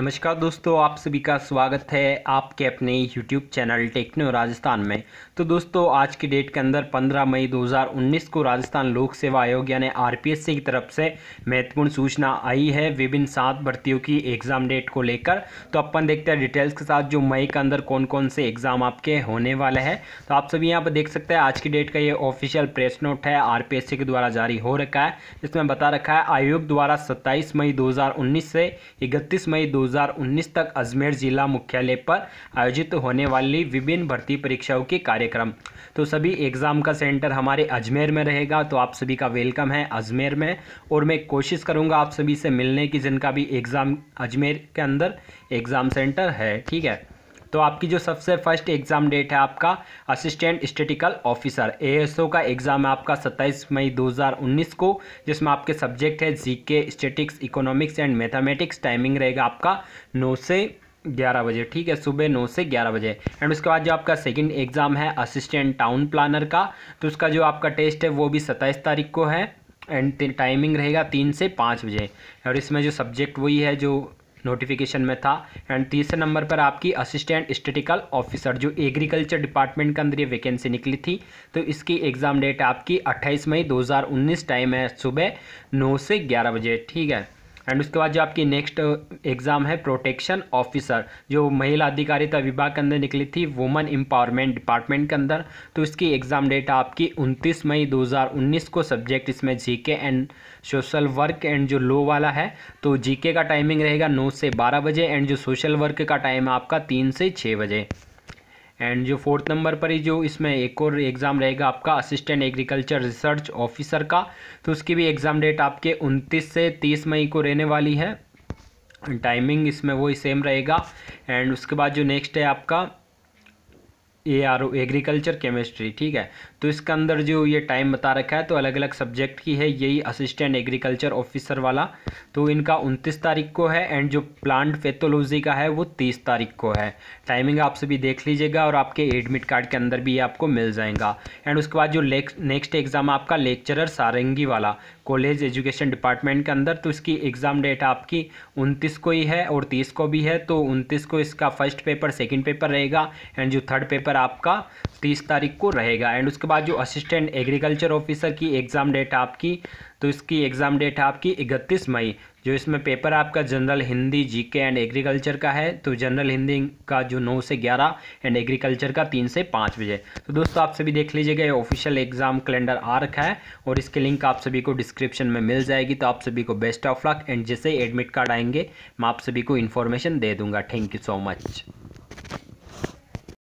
नमस्कार दोस्तों आप सभी का स्वागत है आपके अपने YouTube चैनल टेक्नो राजस्थान में तो दोस्तों आज की डेट के अंदर 15 मई 2019 को राजस्थान लोक सेवा आयोग यानी आर की तरफ से महत्वपूर्ण सूचना आई है विभिन्न सात भर्तियों की एग्ज़ाम डेट को लेकर तो अपन देखते हैं डिटेल्स के साथ जो मई के अंदर कौन कौन से एग्ज़ाम आपके होने वाले हैं तो आप सभी यहाँ पर देख सकते हैं आज की डेट का ये ऑफिशियल प्रेस नोट है आर के द्वारा जारी हो रखा है इसमें बता रखा है आयोग द्वारा सत्ताईस मई दो से इकतीस मई दो 2019 तक अजमेर जिला मुख्यालय पर आयोजित होने वाली विभिन्न भर्ती परीक्षाओं के कार्यक्रम तो सभी एग्ज़ाम का सेंटर हमारे अजमेर में रहेगा तो आप सभी का वेलकम है अजमेर में और मैं कोशिश करूँगा आप सभी से मिलने की जिनका भी एग्ज़ाम अजमेर के अंदर एग्ज़ाम सेंटर है ठीक है तो आपकी जो सबसे फर्स्ट एग्ज़ाम डेट है आपका असिस्टेंट स्टेटिकल ऑफिसर ए का एग्ज़ाम है आपका 27 मई 2019 को जिसमें आपके सब्जेक्ट है G K statistics economics and mathematics timing रहेगा आपका नौ से ग्यारह बजे ठीक है सुबह नौ से ग्यारह बजे एंड उसके बाद जो आपका सेकंड एग्ज़ाम है असिस्टेंट टाउन प्लानर का तो उसका जो आपका टेस्ट है वो भी सत्ताईस तारीख को है एंड टाइमिंग रहेगा तीन से पाँच बजे और इसमें जो सब्जेक्ट वही है जो नोटिफिकेशन में था एंड तीसरे नंबर पर आपकी असिस्टेंट स्टेटिकल ऑफिसर जो एग्रीकल्चर डिपार्टमेंट के अंदर ये वैकेंसी निकली थी तो इसकी एग्ज़ाम डेट आपकी 28 मई 2019 टाइम है सुबह 9 से 11 बजे ठीक है एंड उसके बाद जो आपकी नेक्स्ट एग्ज़ाम uh, है प्रोटेक्शन ऑफिसर जो महिला अधिकारिता विभाग के अंदर निकली थी वुमेन एम्पावरमेंट डिपार्टमेंट के अंदर तो इसकी एग्ज़ाम डेट आपकी 29 मई 2019 को सब्जेक्ट इसमें GK and social work and जो लो वाला है तो जीके का टाइमिंग रहेगा नौ से बारह बजे एंड जो सोशल वर्क का टाइम आपका तीन से छः बजे एंड जो फोर्थ नंबर पर ही जो इसमें एक और एग्ज़ाम रहेगा आपका असिस्टेंट एग्रीकल्चर रिसर्च ऑफिसर का तो उसकी भी एग्ज़ाम डेट आपके उनतीस से तीस मई को रहने वाली है टाइमिंग इसमें वही सेम रहेगा एंड उसके बाद जो नेक्स्ट है आपका A R O agriculture chemistry ठीक है तो इसका अंदर जो ये टाइम बता रखा है तो अलग अलग सब्जेक्ट की है यही असिस्टेंट एग्रीकल्चर ऑफिसर वाला तो इनका उनतीस तारीख को है एंड जो प्लांट पैथोलॉजी का है वो तीस तारीख को है टाइमिंग आप सभी देख लीजिएगा और आपके एडमिट कार्ड के अंदर भी ये आपको मिल जाएगा एंड उसके बाद जो नेक्स्ट एग्ज़ाम आपका लेक्चरर सारंगी वाला कॉलेज एजुकेशन डिपार्टमेंट के अंदर तो इसकी एग्ज़ाम डेट आपकी उनतीस को ही है और तीस को भी है तो उनतीस को इसका फर्स्ट पेपर सेकेंड पेपर रहेगा एंड जो थर्ड पेपर आपका तीस तारीख को रहेगा एंड उसके बाद जो असिस्टेंट एग्रीकल्चर ऑफिसर की एग्ज़ाम डेट आपकी तो इसकी एग्ज़ाम डेट आपकी इकतीस मई जो इसमें पेपर आपका general Hindi GK and agriculture का है तो जनरल हिंदी का जो नौ से ग्यारह एंड एग्रीकल्चर का तीन से पाँच बजे तो दोस्तों आप सभी देख लीजिएगा ये ऑफिशियल एग्ज़ाम कैलेंडर आ रखा है और इसके लिंक आप सभी को डिस्क्रिप्शन में मिल जाएगी तो आप सभी को बेस्ट ऑफ लक एंड जैसे एडमिट कार्ड आएंगे मैं आप सभी को इन्फॉर्मेशन दे दूँगा थैंक यू सो मच